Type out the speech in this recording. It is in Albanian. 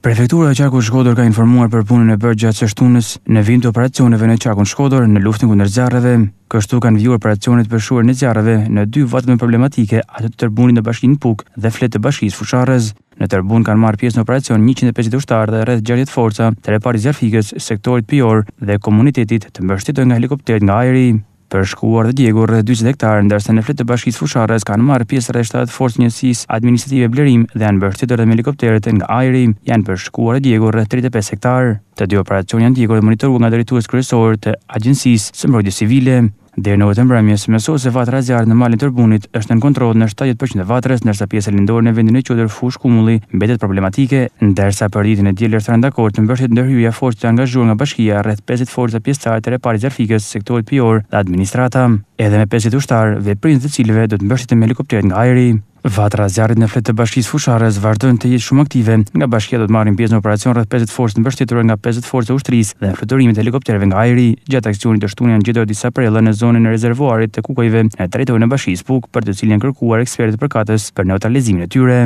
Prefektura e Qarkut Shkodër ka informuar për punën e bërë gjatë së shtunës në vind të operacioneve në Qarkun Shkodër në luftin kundër zjarëve. Kështu kanë vjuar operacionet për shuar në zjarëve në dy vatëm problematike atë të tërbunin në bashkin Puk dhe fletë të bashkis Fusharës. Në tërbun kanë marë pjesë në operacion 150 ushtarë dhe rreth 60 forca të repari zjarëfikës, sektorit pjor dhe komunitetit të mbështetur nga helikopterit nga aeri për shkuar dhe djegur 40 hektarë, ndërsa në fletë të bashkisë fushares kanë marrë pjesë rreshtat forcë njësisë administrative blerim dhe janë bërë dhe me helikopterët nga ajri, janë për shkuar dhe djegur 35 hektarë. Të dy operacion janë djegur dhe monitoru nga drejtues kryesor të agjensisë së mbrojtjes civile. Dhe në otëmbra mjesë mesu se vatra zjarë në malin tërbunit është në kontrol në 70% e vatrës, nërsa pjesë lindore në vendin e qodër fush kumulli mbetet problematike, ndërsa për ditën e djelër të rëndakor të mbështet ndërhyrja forës të angazhur nga bashkia rreth 50 forës pjesëtare të reparit zjarëfikës, sektorit pior dhe administrata. Edhe me 50 ushtarë, veprinës dhe cilve do të mbërshet me helikopterit nga ajri. Vatra zjarrit në fletë të bashkisë fushares vazhdojnë të jetë shumë aktive. Nga bashkia do të marrin pjesë në operacion rreth 50 forcë në mbështetura nga 50 forcë ushtrisë dhe fluturimit të helikopterëve nga ajri. Gjatë aksionit të shtunë janë gjetur disa prellë në zonën e rezervuarit të kukojve në drejtorin e bashkisë Puk, për të cilin janë kërkuar ekspertë përkatës për neutralizimin e tyre.